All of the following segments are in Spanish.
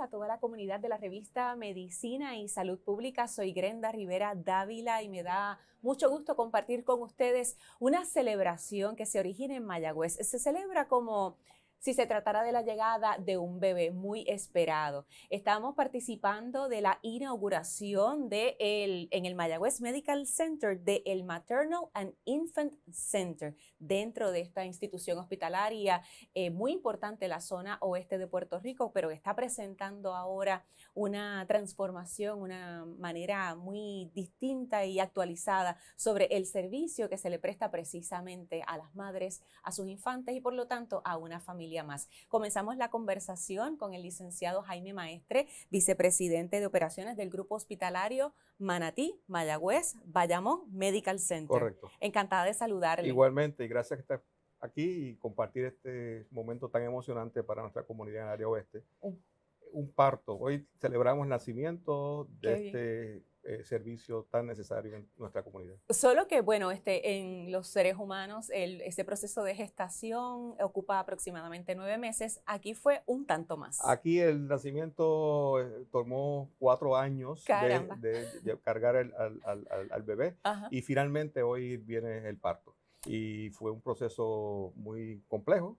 a toda la comunidad de la revista Medicina y Salud Pública. Soy Grenda Rivera Dávila y me da mucho gusto compartir con ustedes una celebración que se origina en Mayagüez. Se celebra como si se tratara de la llegada de un bebé muy esperado. Estamos participando de la inauguración de el, en el Mayagüez Medical Center del el Maternal and Infant Center, dentro de esta institución hospitalaria eh, muy importante, en la zona oeste de Puerto Rico, pero que está presentando ahora una transformación, una manera muy distinta y actualizada sobre el servicio que se le presta precisamente a las madres, a sus infantes y por lo tanto a una familia más. Comenzamos la conversación con el licenciado Jaime Maestre, vicepresidente de operaciones del Grupo Hospitalario Manatí, Mayagüez, Bayamón Medical Center. Correcto. Encantada de saludarle. Igualmente, y gracias que estar aquí y compartir este momento tan emocionante para nuestra comunidad en el área oeste. Un parto. Hoy celebramos el nacimiento de este eh, servicio tan necesario en nuestra comunidad. Solo que, bueno, este, en los seres humanos ese proceso de gestación ocupa aproximadamente nueve meses. Aquí fue un tanto más. Aquí el nacimiento eh, tomó cuatro años de, cargar al, bebé y finalmente hoy viene el parto. Y fue un proceso muy complejo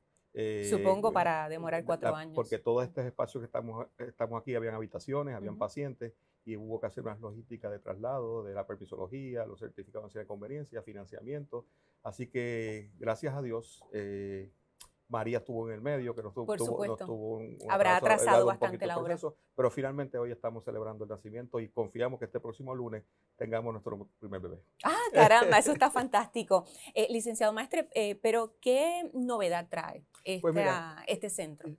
Supongo eh, para demorar cuatro años. Porque todos estos espacios que estamos, estamos aquí, habían habitaciones, habían pacientes, y hubo que hacer unas logísticas de traslado, de la permisología, los certificados de conveniencia, financiamiento. Así que, gracias a Dios, eh, María estuvo en el medio, que no estuvo, tuvo, un, Habrá atrasado bastante la obra. pero finalmente hoy estamos celebrando el nacimiento y confiamos que este próximo lunes tengamos nuestro primer bebé. Ah, caramba, eso está fantástico. Eh, licenciado Maestre, eh, pero ¿qué novedad trae pues este centro? Eh,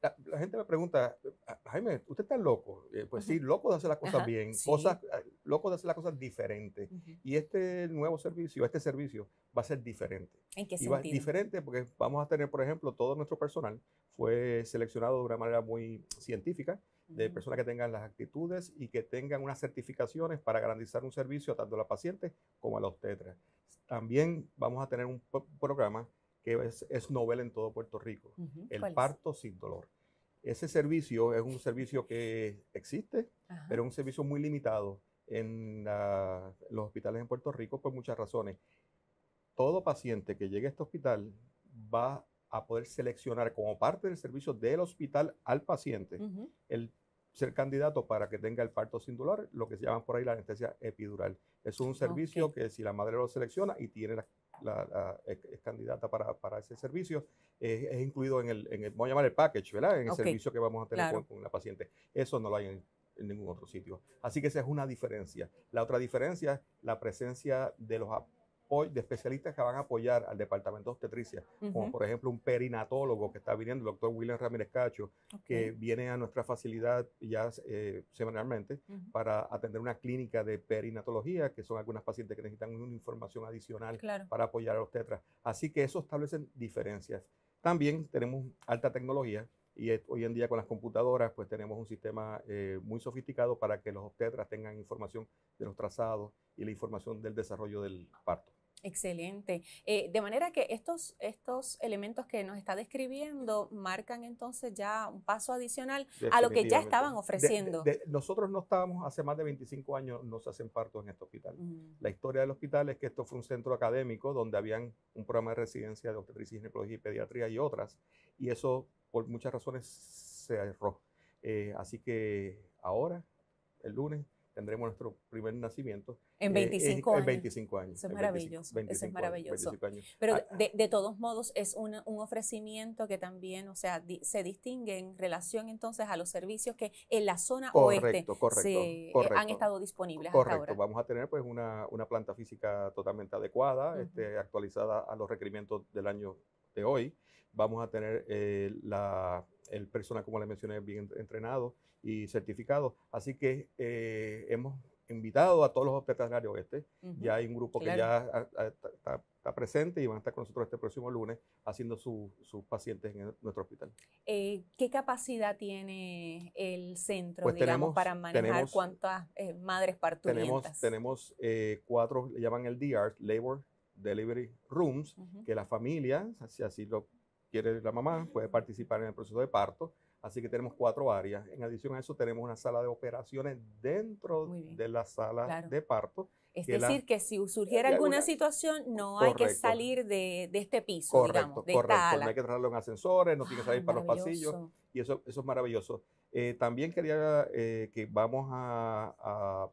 la, gente me pregunta, ah, Jaime, ¿usted está loco? Eh, pues sí, loco de hacer las cosas bien, cosas, ah, loco de hacer las cosas diferentes. Y este nuevo servicio, este servicio, va a ser diferente. ¿En qué sentido? Va, diferente porque vamos a tener, por ejemplo, todo nuestro personal fue seleccionado de una manera muy científica de personas que tengan las actitudes y que tengan unas certificaciones para garantizar un servicio tanto a la paciente como a los tetras. También vamos a tener un programa que es, novel en todo Puerto Rico, El parto sin dolor. Ese servicio es un servicio que existe, pero es un servicio muy limitado en los hospitales en Puerto Rico por muchas razones. Todo paciente que llegue a este hospital va a poder seleccionar como parte del servicio del hospital al paciente el ser candidato para que tenga el parto sin dolor, lo que se llama por ahí la anestesia epidural. Es un servicio que si la madre lo selecciona y tiene la la, es, candidata para, ese servicio, es incluido en el, en el, vamos a llamar el package, ¿verdad? En el servicio que vamos a tener con, la paciente. Eso no lo hay en, en ningún otro sitio. Así que esa es una diferencia. La otra diferencia es la presencia de los de especialistas que van a apoyar al departamento de obstetricia, como por ejemplo un perinatólogo que está viniendo, el doctor William Ramírez Cacho, que viene a nuestra facilidad ya eh, semanalmente para atender una clínica de perinatología, que son algunas pacientes que necesitan una información adicional para apoyar a los tetras. Así que eso establecen diferencias. También tenemos alta tecnología, y hoy en día con las computadoras, pues tenemos un sistema eh, muy sofisticado para que los obstetras tengan información de los trazados y la información del desarrollo del parto. Excelente. Eh, de manera que estos, estos elementos que nos está describiendo marcan entonces ya un paso adicional a lo que ya estaban ofreciendo. nosotros no estábamos, hace más de 25 años no se hacen partos en este hospital. Mm. La historia del hospital es que esto fue un centro académico donde habían un programa de residencia de obstetricia, ginecología y pediatría y otras, y eso por muchas razones se erró. Eh, así que ahora, el lunes, tendremos nuestro primer nacimiento en 25 eh, años. 25 años. Eso es maravilloso. eso es maravilloso. Pero ah, ah. de, todos modos es un, ofrecimiento que también, o sea, se distingue en relación entonces a los servicios que en la zona oeste eh, han estado disponibles correcto. Vamos a tener pues una, planta física totalmente adecuada, este, actualizada a los requerimientos del año de hoy. Vamos a tener eh, la, el personal, como les mencioné, bien entrenado y certificado. Así que hemos invitado a todos los hospitalarios este. Ya hay un grupo que ya está, presente y van a estar con nosotros este próximo lunes haciendo sus pacientes en nuestro hospital. Eh, ¿Qué capacidad tiene el centro, pues digamos, para manejar cuántas eh, madres parturientas? Tenemos, eh, cuatro, le llaman el DR, Labor Delivery Rooms, que la familia, si así lo quiere la mamá, puede participar en el proceso de parto Así que tenemos cuatro áreas. En adición a eso, tenemos una sala de operaciones dentro de la sala de parto. Es decir, que si surgiera eh, alguna, situación, no hay que salir de, este piso, correcto, digamos, de correcto. Esta No hay que traerlo en ascensores, no tiene que salir ah, para los pasillos. Y eso, eso es maravilloso. Eh, también quería eh, que vamos a,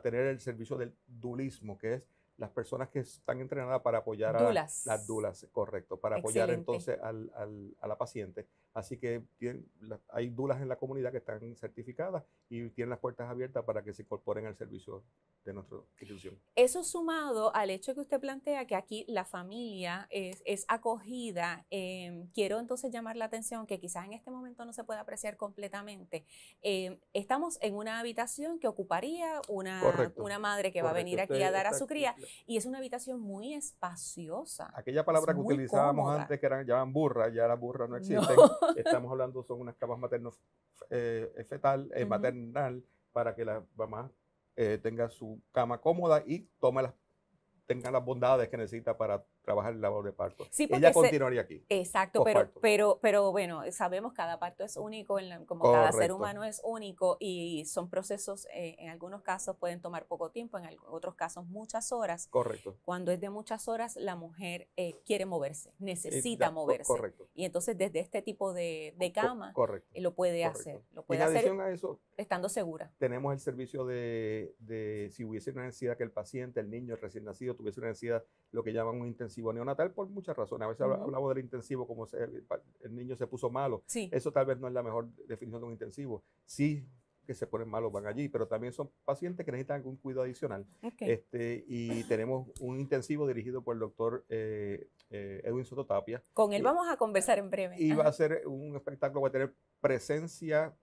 tener el servicio del dulismo, que es las personas que están entrenadas para apoyar a las dulas, correcto, para apoyar entonces a la paciente Así que tienen, hay dulas en la comunidad que están certificadas y tienen las puertas abiertas para que se incorporen al servicio de nuestra institución. Eso sumado al hecho que usted plantea que aquí la familia es, acogida, eh, quiero entonces llamar la atención que quizás en este momento no se pueda apreciar completamente. Eh, estamos en una habitación que ocuparía una, madre que va a venir aquí a dar a su cría y es una habitación muy espaciosa. Aquella palabra que utilizábamos antes que eran, llamaban burra, ya la burra no existe. Estamos hablando, son unas camas maternas eh, eh, eh, maternal, para que la mamá tenga su cama cómoda y las, tenga las bondades que necesita para trabajar el labor de parto. Ella continuaría aquí. Exacto, pero, pero, bueno, sabemos que cada parto es único, como cada ser humano es único y son procesos, eh, en algunos casos pueden tomar poco tiempo, en otros casos muchas horas. Correcto. Cuando es de muchas horas, la mujer eh, quiere moverse, eh, necesita moverse. Correcto. Y entonces desde este tipo de, de cama lo puede hacer. Lo puede en hacer adición a eso, estando segura. Tenemos el servicio de, si hubiese una necesidad que el paciente, el niño, recién nacido, tuviese una necesidad, lo que llaman un intensivo neonatal por muchas razones. A veces hablamos del intensivo como eh, el niño se puso malo. Eso tal vez no es la mejor definición de un intensivo. Sí que se ponen malos van allí, pero también son pacientes que necesitan algún cuidado adicional. Este, y tenemos un intensivo dirigido por el doctor eh, eh, Edwin Sototapia. Con él vamos a conversar en breve. Y va a ser un espectáculo, va a tener presencia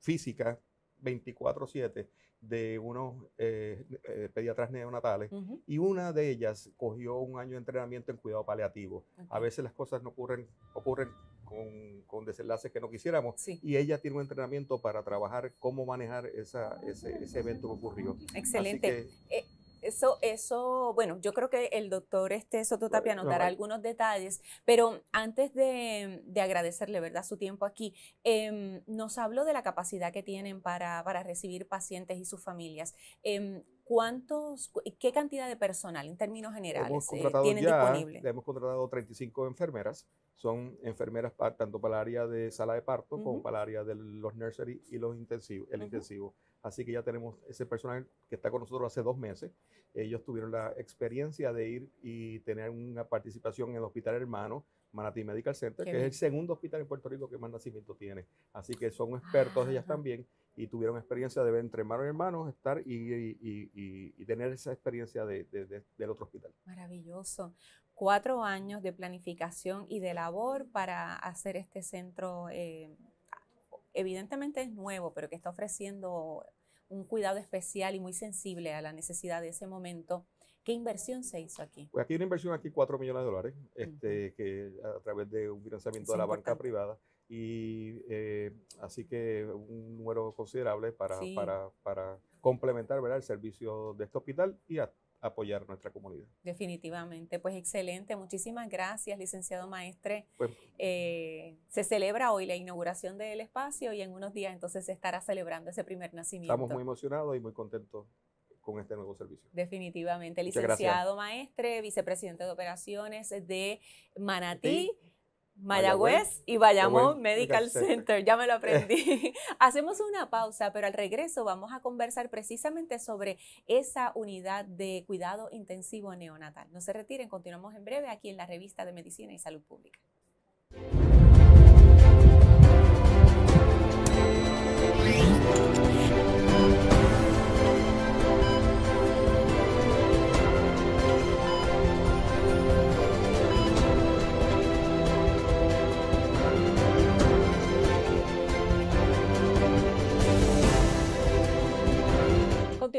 física 24-7 de unos eh, eh, pediatras neonatales y una de ellas cogió un año de entrenamiento en cuidado paliativo. A veces las cosas no ocurren, ocurren con, con desenlaces que no quisiéramos y ella tiene un entrenamiento para trabajar cómo manejar ese, evento que ocurrió. Excelente. Eh, eso, eso, bueno, yo creo que el doctor este Sototapia nos algunos detalles, pero antes de, de agradecerle, ¿verdad?, su tiempo aquí, em, nos habló de la capacidad que tienen para, para recibir pacientes y sus familias. Em, ¿Cuántos, qué cantidad de personal en términos generales eh, tienen disponible? Hemos contratado 35 enfermeras, son enfermeras tanto para el área de sala de parto como para el área de los nursery y los intensivos, el intensivo. Así que ya tenemos ese personal que está con nosotros hace dos meses. Ellos tuvieron la experiencia de ir y tener una participación en el Hospital Hermano, Manatí Medical Center, que es el segundo hospital en Puerto Rico que más nacimiento tiene. Así que son expertos ellas ah. también y tuvieron experiencia de ver entre hermanos y hermanos, estar y, tener esa experiencia del otro hospital. Maravilloso. Cuatro años de planificación y de labor para hacer este centro eh, evidentemente es nuevo, pero que está ofreciendo un cuidado especial y muy sensible a la necesidad de ese momento. ¿Qué inversión se hizo aquí? Pues aquí hay una inversión aquí 4 millones de dólares, este, que a través de un financiamiento de la banca privada. Y eh, así que un número considerable para, para, complementar ¿verdad? el servicio de este hospital y hasta apoyar nuestra comunidad. Definitivamente, pues excelente. Muchísimas gracias, licenciado maestre. Pues, eh, se celebra hoy la inauguración del espacio y en unos días entonces se estará celebrando ese primer nacimiento. Estamos muy emocionados y muy contentos con este nuevo servicio. Definitivamente, licenciado maestre, vicepresidente de operaciones de Manatí. Mayagüez y Bayamón Medical, Center. Center. Ya me lo aprendí. Hacemos una pausa, pero al regreso vamos a conversar precisamente sobre esa unidad de cuidado intensivo neonatal. No se retiren, continuamos en breve aquí en la revista de Medicina y Salud Pública.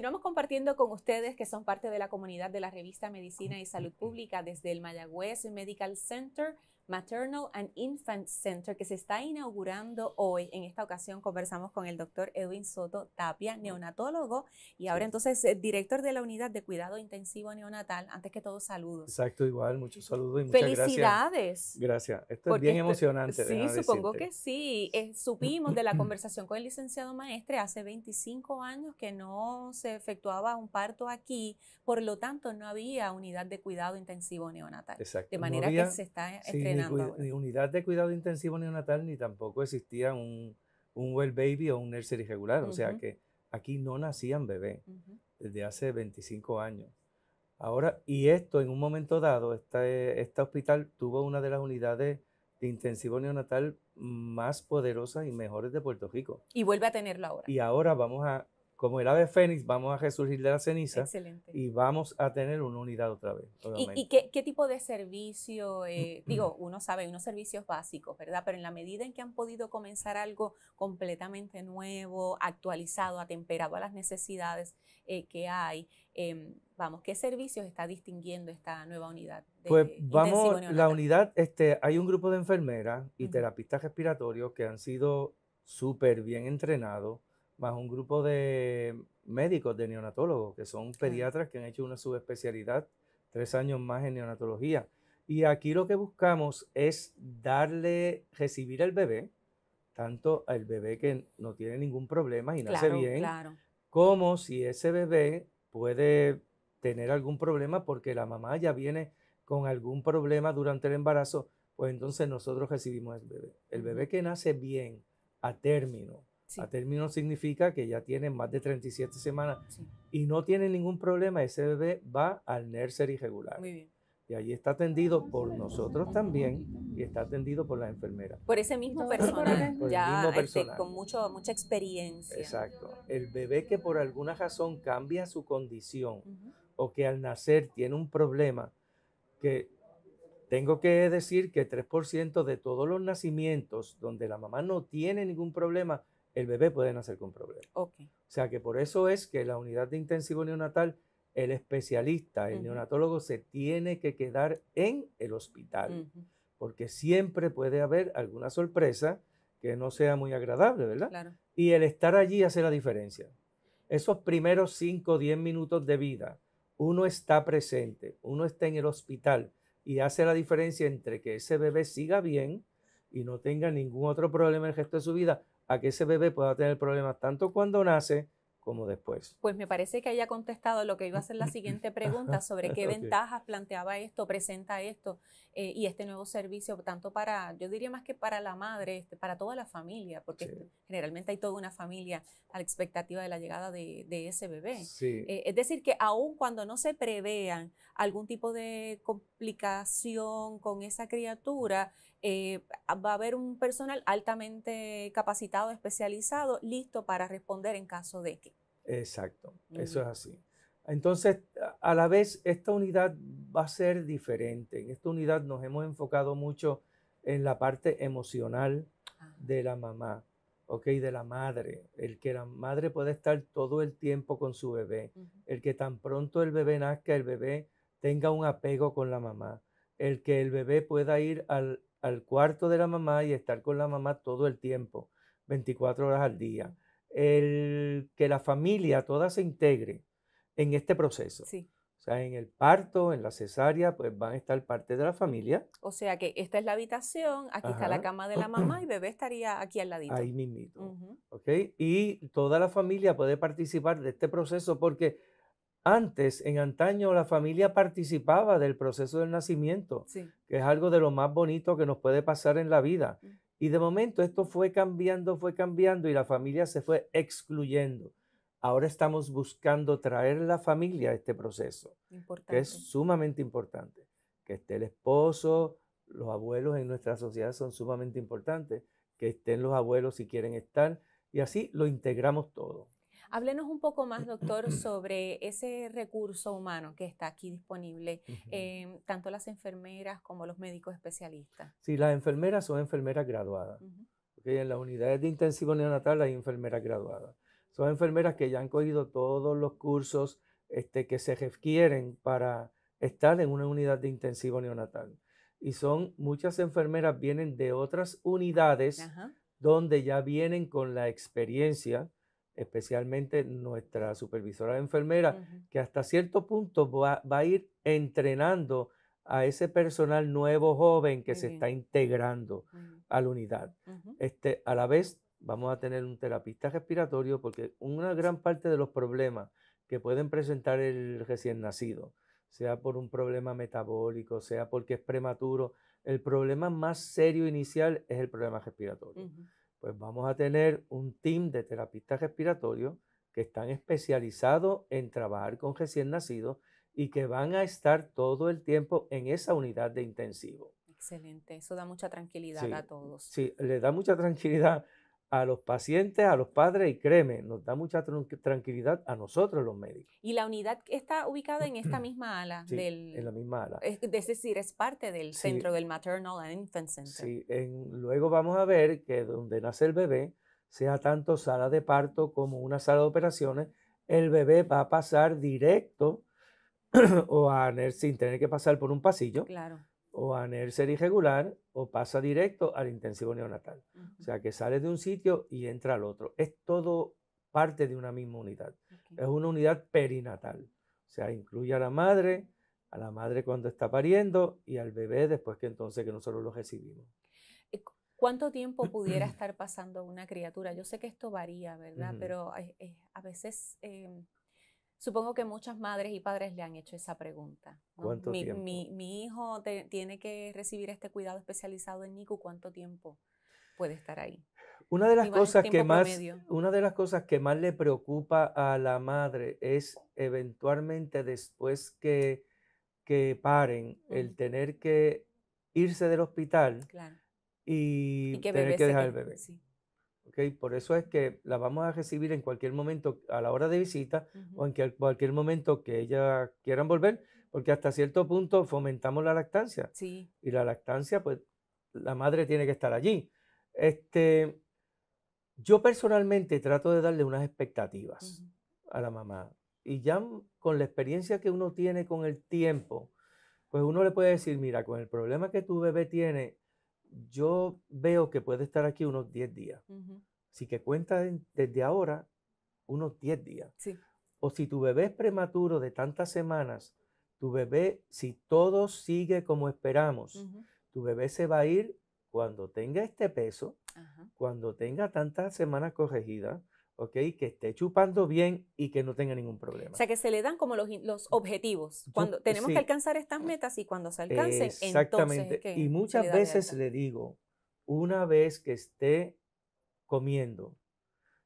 continuamos compartiendo con ustedes que son parte de la comunidad de la revista Medicina y Salud Pública desde el Mayagüez Medical Center Maternal and Infant Center que se está inaugurando hoy. En esta ocasión conversamos con el doctor Edwin Soto Tapia, neonatólogo y ahora entonces eh, director de la unidad de cuidado intensivo neonatal. Antes que todo, saludos. Exacto, igual, muchos saludos y muchas Felicidades. Gracias. Esto es bien emocionante. Sí, supongo que sí. Eh, supimos de la conversación con el licenciado maestre hace 25 años que no se efectuaba un parto aquí, por lo tanto no había unidad de cuidado intensivo neonatal. Exacto. De manera que se está ni, unidad de cuidado intensivo neonatal, ni tampoco existía un, well baby o un nursery regular. O sea que aquí no nacían bebés desde hace 25 años. Ahora, y esto en un momento dado, este, este hospital tuvo una de las unidades de intensivo neonatal más poderosas y mejores de Puerto Rico. Y vuelve a tenerlo ahora. Y ahora vamos a como era de fénix, vamos a resurgir de la ceniza y vamos a tener una unidad otra vez. ¿Y, qué, tipo de servicio? Eh, digo, uno sabe, unos servicios básicos, ¿verdad? Pero en la medida en que han podido comenzar algo completamente nuevo, actualizado, atemperado a las necesidades eh, que hay, em, vamos, ¿qué servicios está distinguiendo esta nueva unidad? pues vamos, la unidad, este, hay un grupo de enfermeras y terapistas respiratorios que han sido súper bien entrenados más un grupo de médicos, de neonatólogos, que son pediatras que han hecho una subespecialidad, tres años más en neonatología. Y aquí lo que buscamos es darle, recibir al bebé, tanto al bebé que no tiene ningún problema y nace bien, como si ese bebé puede tener algún problema porque la mamá ya viene con algún problema durante el embarazo, pues entonces nosotros recibimos el bebé. El bebé que nace bien, a término, a término significa que ya tiene más de 37 semanas y no tiene ningún problema. Ese bebé va al nursery regular. Muy bien. Y allí está atendido por nosotros también y está atendido por la enfermera. Por ese mismo personal, ya este, con mucho, mucha experiencia. Exacto. El bebé que por alguna razón cambia su condición o que al nacer tiene un problema, que tengo que decir que 3% de todos los nacimientos donde la mamá no tiene ningún problema, el bebé puede nacer con problemas. O sea que por eso es que la unidad de intensivo neonatal, el especialista, el neonatólogo, se tiene que quedar en el hospital, porque siempre puede haber alguna sorpresa que no sea muy agradable, ¿verdad? Y el estar allí hace la diferencia. Esos primeros 5 o 10 minutos de vida, uno está presente, uno está en el hospital y hace la diferencia entre que ese bebé siga bien y no tenga ningún otro problema el resto de su vida a que ese bebé pueda tener problemas tanto cuando nace como después. Pues me parece que haya contestado lo que iba a ser la siguiente pregunta sobre qué ventajas planteaba esto, presenta esto eh, y este nuevo servicio, tanto para, yo diría más que para la madre, este, para toda la familia, porque este, generalmente hay toda una familia a la expectativa de la llegada de, ese bebé. Eh, es decir, que aun cuando no se prevean algún tipo de complicación con esa criatura, eh, va a haber un personal altamente capacitado, especializado, listo para responder en caso de que. Exacto, eso es así. Entonces, a la vez, esta unidad va a ser diferente. En esta unidad nos hemos enfocado mucho en la parte emocional ah. de la mamá, ¿ok? De la madre. El que la madre pueda estar todo el tiempo con su bebé. El que tan pronto el bebé nazca, el bebé tenga un apego con la mamá el que el bebé pueda ir al, cuarto de la mamá y estar con la mamá todo el tiempo, 24 horas al día. El que la familia toda se integre en este proceso. Sí. O sea, en el parto, en la cesárea, pues van a estar parte de la familia. O sea que esta es la habitación, aquí está la cama de la mamá y bebé estaría aquí al ladito. Ahí mismito. ¿Ok? Y toda la familia puede participar de este proceso porque antes, en antaño, la familia participaba del proceso del nacimiento, que es algo de lo más bonito que nos puede pasar en la vida. Mm. Y de momento esto fue cambiando, fue cambiando y la familia se fue excluyendo. Ahora estamos buscando traer la familia a este proceso, que es sumamente importante. Que esté el esposo, los abuelos en nuestra sociedad son sumamente importantes, que estén los abuelos si quieren estar, y así lo integramos todo. Háblenos un poco más, doctor, sobre ese recurso humano que está aquí disponible, em, tanto las enfermeras como los médicos especialistas. Sí, las enfermeras son enfermeras graduadas. en las unidades de intensivo neonatal hay enfermeras graduadas. Son enfermeras que ya han cogido todos los cursos este, que se requieren para estar en una unidad de intensivo neonatal. Y son muchas enfermeras vienen de otras unidades donde ya vienen con la experiencia especialmente nuestra supervisora de enfermera, que hasta cierto punto va, a ir entrenando a ese personal nuevo, joven, que se está integrando a la unidad. este, a la vez, vamos a tener un terapista respiratorio porque una gran parte de los problemas que pueden presentar el recién nacido, sea por un problema metabólico, sea porque es prematuro, el problema más serio inicial es el problema respiratorio pues vamos a tener un team de terapistas respiratorios que están especializados en trabajar con recién nacidos y que van a estar todo el tiempo en esa unidad de intensivo. Excelente, eso da mucha tranquilidad a todos. Sí, le da mucha tranquilidad a los pacientes, a los padres y créeme, nos da mucha tranquilidad a nosotros los médicos. Y la unidad está ubicada en esta misma ala sí, En la misma ala. Es, decir, es parte del centro del Maternal and Infant Center. Sí, luego vamos a ver que donde nace el bebé, sea tanto sala de parto como una sala de operaciones, el bebé va a pasar directo o a sin tener que pasar por un pasillo. Claro o a ser irregular o pasa directo al intensivo neonatal. O sea, que sale de un sitio y entra al otro. Es todo parte de una misma unidad. Es una unidad perinatal. O sea, incluye a la madre, a la madre cuando está pariendo y al bebé después que entonces que nosotros lo recibimos. Eh, ¿Cuánto tiempo pudiera estar pasando una criatura? Yo sé que esto varía, ¿verdad? Pero eh, eh, a, veces em, Supongo que muchas madres y padres le han hecho esa pregunta. ¿Cuánto mi, tiempo? Mi, hijo tiene que recibir este cuidado especializado en NICU, ¿cuánto tiempo puede estar ahí? Una de las cosas que más, una de las cosas que más le preocupa a la madre es eventualmente después que, que paren el mm. tener que irse del hospital y, tener que dejar al bebé. Sí por eso es que la vamos a recibir en cualquier momento a la hora de visita o en cualquier momento que ella quieran volver, porque hasta cierto punto fomentamos la lactancia. Sí. Y la lactancia, pues la madre tiene que estar allí. Este, yo personalmente trato de darle unas expectativas a la mamá. Y ya con la experiencia que uno tiene con el tiempo, pues uno le puede decir, mira, con el problema que tu bebé tiene, yo veo que puede estar aquí unos 10 días. si que cuenta desde ahora unos 10 días. O si tu bebé es prematuro de tantas semanas, tu bebé, si todo sigue como esperamos, tu bebé se va a ir cuando tenga este peso, cuando tenga tantas semanas corregidas, ¿ok? Que esté chupando bien y que no tenga ningún problema. O sea, que se le dan como los, objetivos. Cuando tenemos que alcanzar estas metas y cuando se alcancen, Exactamente. y muchas veces le digo, una vez que esté comiendo,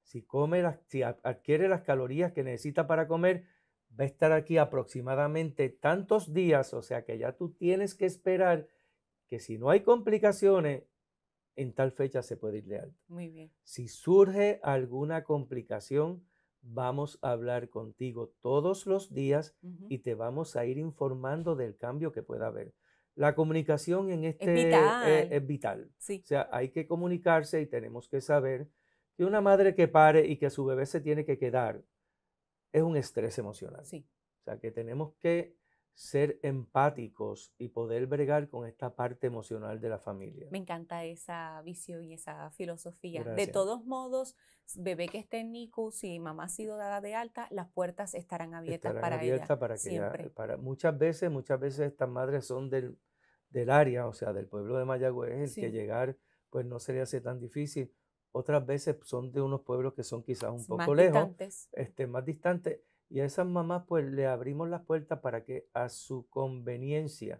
si, come si adquiere las calorías que necesita para comer, va a estar aquí aproximadamente tantos días, o sea que ya tú tienes que esperar que si no hay complicaciones, en tal fecha se puede ir leal. Muy bien. Si surge alguna complicación, vamos a hablar contigo todos los días y te vamos a ir informando del cambio que pueda haber. La comunicación en este eh, es vital. vital. Sí. O sea, hay que comunicarse y tenemos que saber que una madre que pare y que su bebé se tiene que quedar es un estrés emocional. Sí. O sea, que tenemos que ser empáticos y poder bregar con esta parte emocional de la familia. Me encanta esa visión y esa filosofía. De todos modos, bebé que esté en NICU, si mamá ha sido dada de alta, las puertas estarán abiertas para abiertas Para que ah, siempre. para, muchas veces, muchas veces estas madres son del, del área, o sea, del pueblo de Mayagüez, el que llegar pues no se le hace tan difícil. Otras veces son de unos pueblos que son quizás un poco lejos, Este, más distantes y a esas mamás pues le abrimos las puertas para que a su conveniencia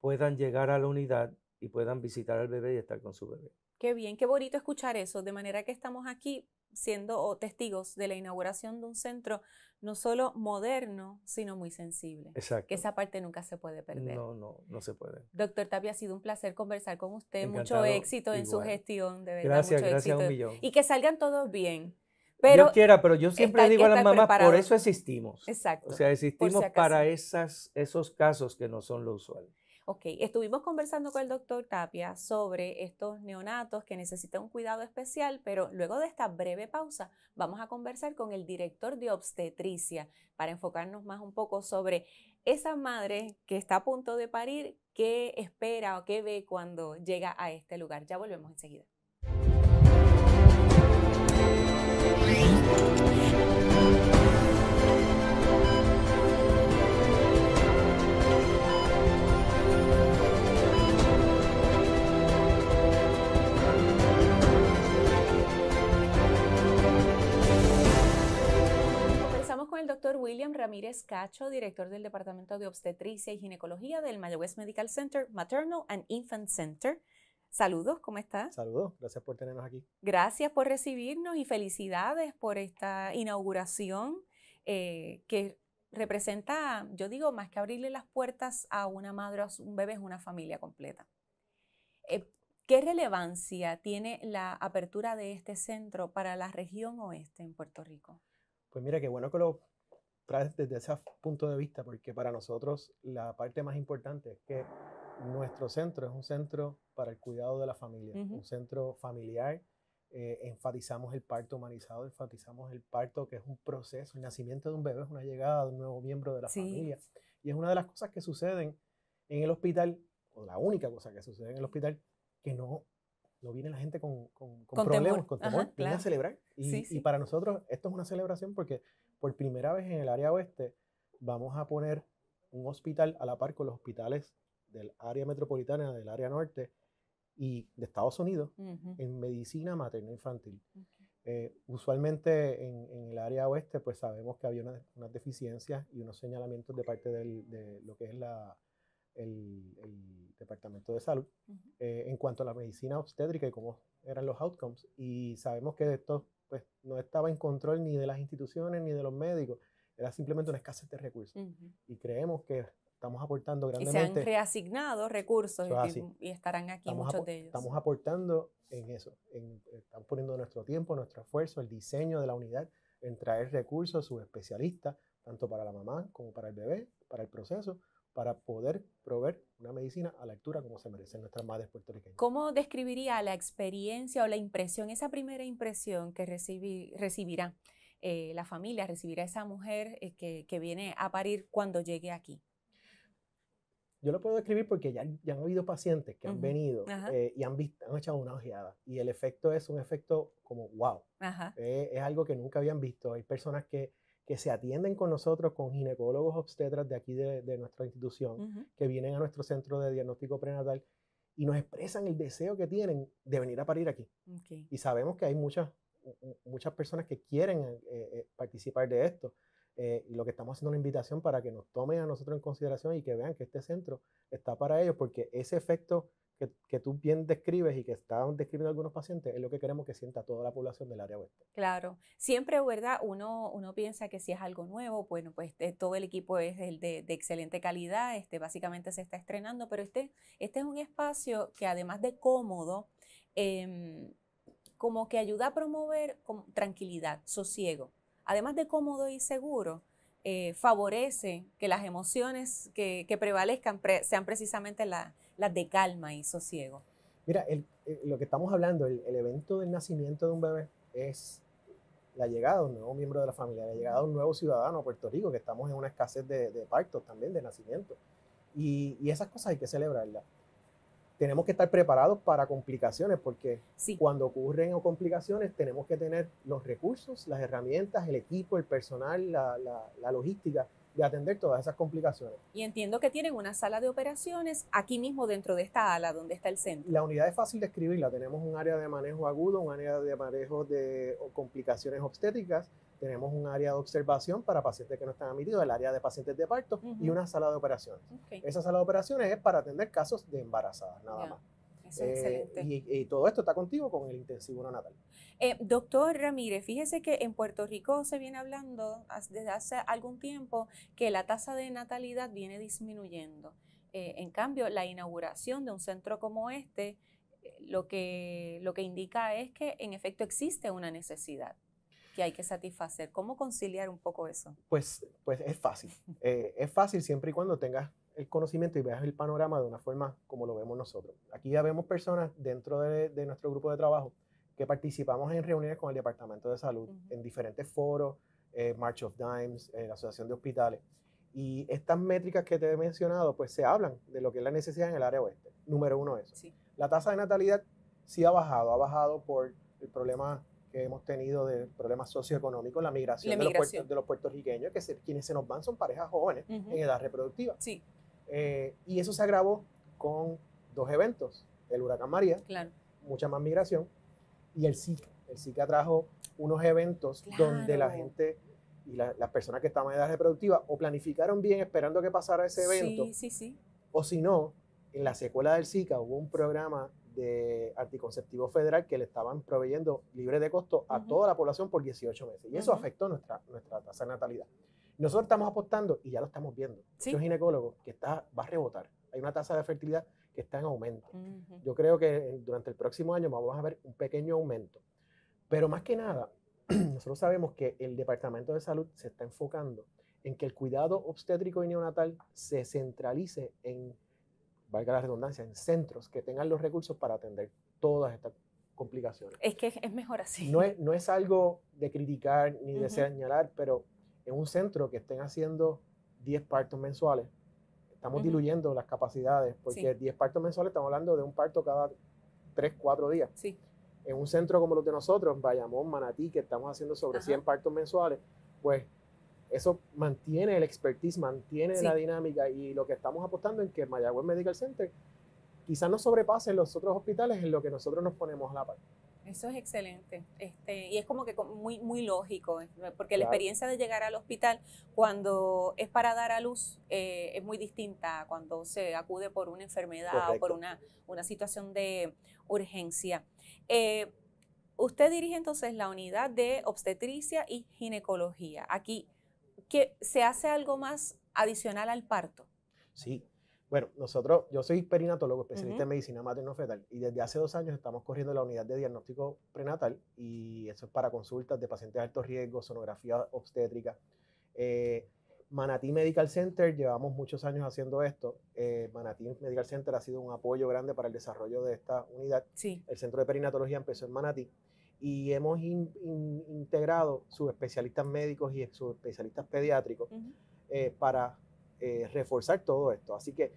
puedan llegar a la unidad y puedan visitar al bebé y estar con su bebé. Qué bien, qué bonito escuchar eso. De manera que estamos aquí siendo testigos de la inauguración de un centro no solo moderno, sino muy sensible. Exacto. Que esa parte nunca se puede perder. No, no, no se puede. Doctor Tapia, ha sido un placer conversar con usted. mucho éxito en su gestión, de verdad. Gracias, gracias A un millón. Y que salgan todos bien. Pero quiera, pero yo siempre digo a las mamás, por eso existimos. Exacto. O sea, existimos para esas, esos casos que no son lo usual. Ok, estuvimos conversando con el doctor Tapia sobre estos neonatos que necesitan un cuidado especial, pero luego de esta breve pausa vamos a conversar con el director de obstetricia para enfocarnos más un poco sobre esa madre que está a punto de parir, qué espera o qué ve cuando llega a este lugar. Ya volvemos enseguida. Comenzamos con el Dr. William Ramírez Cacho, director del Departamento de Obstetricia y Ginecología del West Medical Center, Maternal and Infant Center, Saludos, ¿cómo estás? Saludos, gracias por tenernos aquí. Gracias por recibirnos y felicidades por esta inauguración eh, que representa, yo digo, más que abrirle las puertas a una madre o a un bebé, es una familia completa. Eh, ¿Qué relevancia tiene la apertura de este centro para la región oeste en Puerto Rico? Pues mira, qué bueno que lo traes desde ese punto de vista, porque para nosotros la parte más importante es que nuestro centro es un centro para el cuidado de la familia, un centro familiar. Eh, enfatizamos el parto humanizado, enfatizamos el parto que es un proceso, el nacimiento de un bebé es una llegada de un nuevo miembro de la familia. Y es una de las cosas que suceden en el hospital, o la única cosa que sucede en el hospital, que no, no viene la gente con, problemas, con temor, a celebrar. y para nosotros esto es una celebración porque por primera vez en el área oeste vamos a poner un hospital a la par con los hospitales del área metropolitana, del área norte y de Estados Unidos en medicina materno-infantil. Eh, usualmente en, el área oeste, pues sabemos que había unas deficiencias y unos señalamientos de parte de lo que es la, el, Departamento de Salud eh, en cuanto a la medicina obstétrica y cómo eran los outcomes. Y sabemos que esto pues, no estaba en control ni de las instituciones ni de los médicos, era simplemente una escasez de recursos. Y creemos que estamos aportando grandemente. Y se han reasignado recursos y, estarán aquí muchos de ellos. Estamos aportando en eso, estamos poniendo nuestro tiempo, nuestro esfuerzo, el diseño de la unidad, en traer recursos, sus especialistas, tanto para la mamá como para el bebé, para el proceso, para poder proveer una medicina a la altura como se merecen nuestras madres puertorriqueñas. ¿Cómo describiría la experiencia o la impresión, esa primera impresión que recibirá eh, la familia, recibirá esa mujer eh, que viene a parir cuando llegue aquí? yo lo puedo describir porque ya, han habido pacientes que han venido eh, y han, visto, echado una ojeada. Y el efecto es un efecto como wow. Eh, es algo que nunca habían visto. Hay personas que, que se atienden con nosotros, con ginecólogos obstetras de aquí de, de nuestra institución, que vienen a nuestro centro de diagnóstico prenatal y nos expresan el deseo que tienen de venir a parir aquí. Y sabemos que hay muchas, muchas personas que quieren eh, participar de esto. Eh, lo que estamos haciendo es una invitación para que nos tomen a nosotros en consideración y que vean que este centro está para ellos, porque ese efecto que, tú bien describes y que están describiendo algunos pacientes es lo que queremos que sienta toda la población del área oeste. Claro, siempre, ¿verdad? Uno, uno piensa que si es algo nuevo, bueno, pues eh, todo el equipo es de, excelente calidad, este, básicamente se está estrenando, pero este, este es un espacio que además de cómodo, em, como que ayuda a promover tranquilidad, sosiego además de cómodo y seguro, eh, favorece que las emociones que, prevalezcan sean precisamente las de calma y sosiego. Mira, eh, lo que estamos hablando, el, evento del nacimiento de un bebé es la llegada de un nuevo miembro de la familia, la llegada de un nuevo ciudadano a Puerto Rico, que estamos en una escasez de, de partos también, de nacimiento. Y, y, esas cosas hay que celebrarlas tenemos que estar preparados para complicaciones, porque cuando ocurren o complicaciones tenemos que tener los recursos, las herramientas, el equipo, el personal, la, la, logística de atender todas esas complicaciones. Y entiendo que tienen una sala de operaciones aquí mismo dentro de esta ala donde está el centro. La unidad es fácil de escribirla, tenemos un área de manejo agudo, un área de manejo de complicaciones obstétricas, tenemos un área de observación para pacientes que no están admitidos, el área de pacientes de parto y una sala de operaciones. Esa sala de operaciones es para atender casos de embarazadas, nada más. Eh, y, todo esto está contigo con el intensivo neonatal. Eh, doctor Ramírez, fíjese que en Puerto Rico se viene hablando desde hace algún tiempo que la tasa de natalidad viene disminuyendo. Eh, en cambio, la inauguración de un centro como este lo que, lo que indica es que en efecto existe una necesidad que hay que satisfacer. ¿Cómo conciliar un poco eso? Pues, pues es fácil. Eh, es fácil siempre y cuando tengas el conocimiento y veas el panorama de una forma como lo vemos nosotros. Aquí ya vemos personas dentro de, nuestro grupo de trabajo que participamos en reuniones con el Departamento de Salud, en diferentes foros, eh, March of Dimes, eh, la Asociación de Hospitales. Y estas métricas que te he mencionado, pues se hablan de lo que es la necesidad en el área oeste. Número uno, eso. La tasa de natalidad sí ha bajado, ha bajado por el problema que hemos tenido de problemas socioeconómicos, la migración, De, los puertorriqueños, que quienes se nos van son parejas jóvenes en edad reproductiva. Sí. Eh, y eso se agravó con dos eventos, el huracán María, mucha más migración, y el Zika. El Zika trajo unos eventos donde la gente y las personas que estaban en edad reproductiva o planificaron bien esperando que pasara ese evento, sí, sí, sí. o si no, en la secuela del Zika hubo un programa de anticonceptivo federal que le estaban proveyendo libre de costo a toda la población por 18 meses. Y eso afectó nuestra, nuestra tasa de natalidad. Nosotros estamos apostando, y ya lo estamos viendo, ¿Sí? un ginecólogo, que está, va a rebotar. Hay una tasa de fertilidad que está en aumento. Yo creo que eh, durante el próximo año vamos a ver un pequeño aumento. Pero más que nada, nosotros sabemos que el Departamento de Salud se está enfocando en que el cuidado obstétrico y neonatal se centralice en valga la redundancia, en centros que tengan los recursos para atender todas estas complicaciones. Es que es mejor así. No es, no es algo de criticar ni de señalar, pero en un centro que estén haciendo 10 partos mensuales, estamos diluyendo las capacidades, porque 10 partos mensuales estamos hablando de un parto cada 3, 4 días. Sí. En un centro como los de nosotros, Bayamón, Manatí, que estamos haciendo sobre 100 partos mensuales, pues eso mantiene el expertise, mantiene la dinámica y lo que estamos apostando en que Mayagüez Medical Center quizás no sobrepase los otros hospitales en lo que nosotros nos ponemos a la parte. Eso es excelente. Este, y es como que muy, muy lógico, eh, porque la experiencia de llegar al hospital cuando es para dar a luz eh, es muy distinta a cuando se acude por una enfermedad o por una, una, situación de urgencia. Eh, usted dirige entonces la unidad de obstetricia y ginecología. Aquí, que se hace algo más adicional al parto. Sí. Bueno, nosotros, yo soy perinatólogo, especialista en medicina materno-fetal, y desde hace dos años estamos corriendo la unidad de diagnóstico prenatal, y eso es para consultas de pacientes de alto riesgo, sonografía obstétrica. Eh, Manatí Medical Center, llevamos muchos años haciendo esto. Eh, Manatí Medical Center ha sido un apoyo grande para el desarrollo de esta unidad. Sí. El centro de perinatología empezó en Manatí y hemos integrado sus integrado subespecialistas médicos y subespecialistas pediátricos eh, para eh, reforzar todo esto. Así que,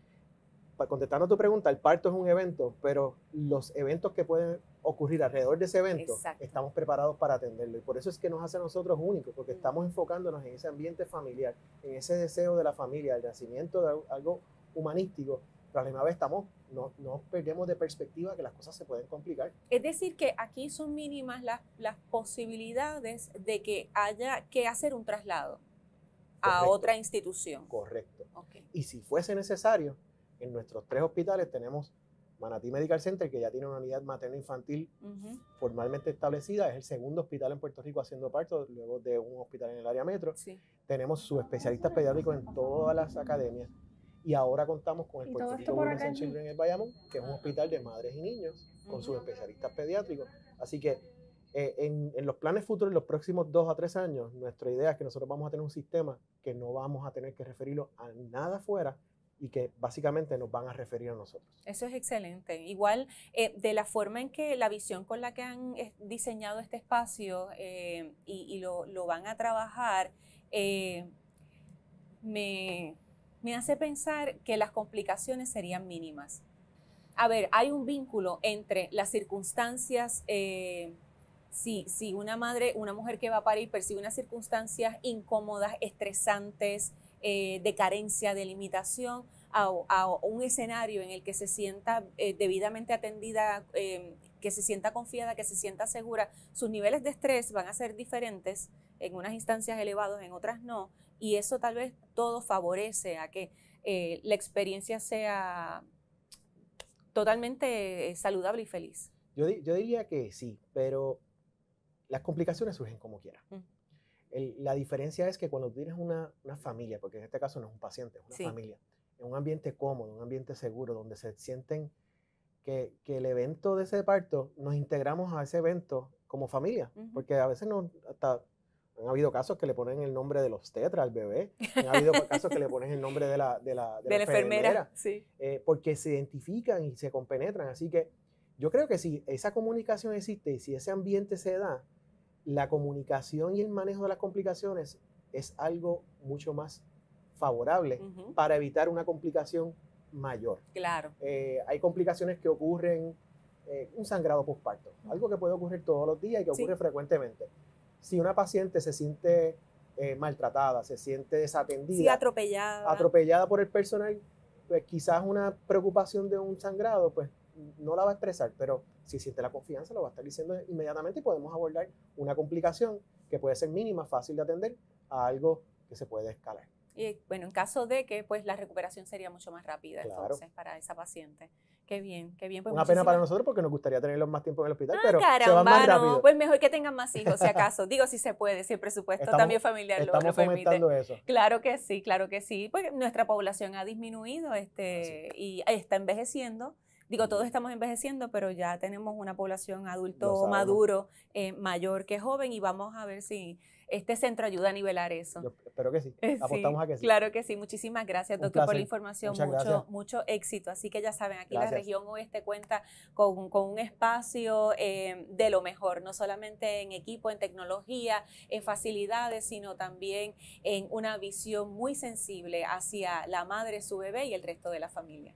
para contestando a tu pregunta, el parto es un evento, pero los eventos que pueden ocurrir alrededor de ese evento, estamos preparados para atenderlo. Y por eso es que nos hace a nosotros únicos, porque estamos enfocándonos en ese ambiente familiar, en ese deseo de la familia, el nacimiento de algo humanístico pero a la misma vez estamos, no, perdemos de perspectiva que las cosas se pueden complicar. Es decir, que aquí son mínimas las, posibilidades de que haya que hacer un traslado a otra institución. Correcto. Y si fuese necesario, en nuestros tres hospitales tenemos Manatí Medical Center, que ya tiene una unidad materno-infantil formalmente establecida, es el segundo hospital en Puerto Rico haciendo parto, luego de un hospital en el área metro. Sí. Tenemos subespecialistas pediátricos en todas las academias. Y ahora contamos con el Puerto Rico Children en Bayamón, que es un hospital de madres y niños con sus especialistas pediátricos. Así que eh, en, los planes futuros, en los próximos dos a tres años, nuestra idea es que nosotros vamos a tener un sistema que no vamos a tener que referirlo a nada afuera y que básicamente nos van a referir a nosotros. Eso es excelente. Igual, eh, de la forma en que la visión con la que han eh, diseñado este espacio y, lo, lo, van a trabajar, me, me hace pensar que las complicaciones serían mínimas. A ver, hay un vínculo entre las circunstancias, eh, si, una madre, una mujer que va a parir percibe unas circunstancias incómodas, estresantes, eh, de carencia, de limitación, a, un escenario en el que se sienta eh, debidamente atendida, em, que se sienta confiada, que se sienta segura, sus niveles de estrés van a ser diferentes, en unas instancias elevados, en otras no, y eso tal vez todo favorece a que eh, la experiencia sea totalmente eh, saludable y feliz. Yo, diría que sí, pero las complicaciones surgen como quiera. Mm. la diferencia es que cuando tienes una, una, familia, porque en este caso no es un paciente, es una familia, en un ambiente cómodo, un ambiente seguro, donde se sienten que, el evento de ese parto nos integramos a ese evento como familia, porque a veces no, hasta han habido casos que le ponen el nombre de los tetras al bebé. Han habido casos que le ponen el nombre de la, de la, de la enfermera. sí. Eh, porque se identifican y se compenetran. Así que yo creo que si esa comunicación existe y si ese ambiente se da, la comunicación y el manejo de las complicaciones es algo mucho más favorable para evitar una complicación mayor. Claro. Eh, hay complicaciones que ocurren, eh, un sangrado postparto, algo que puede ocurrir todos los días y que ocurre frecuentemente si una paciente se siente eh, maltratada, se siente desatendida, atropellada. atropellada por el personal, pues quizás una preocupación de un sangrado, pues no la va a expresar, pero si siente la confianza lo va a estar diciendo inmediatamente y podemos abordar una complicación que puede ser mínima, fácil de atender, a algo que se puede escalar. Y bueno, en caso de que pues la recuperación sería mucho más rápida entonces para esa paciente. Qué bien, qué bien. Pues Una pena para nosotros porque nos gustaría tenerlos más tiempo en el hospital, pero se van más rápido. pues mejor que tengan más hijos, si acaso. Digo, si se puede, si el presupuesto también familiar lo, Estamos fomentando eso. Claro que sí, claro que sí. Pues nuestra población ha disminuido este, y está envejeciendo. Digo, todos estamos envejeciendo, pero ya tenemos una población adulto maduro eh, mayor que joven y vamos a ver si este centro ayuda a nivelar eso. espero que sí. Eh, Apostamos a que sí. Claro que sí. Muchísimas gracias, doctor, por la información. mucho, mucho éxito. Así que ya saben, aquí la región oeste cuenta con, un espacio eh, de lo mejor, no solamente en equipo, en tecnología, en facilidades, sino también en una visión muy sensible hacia la madre, su bebé y el resto de la familia.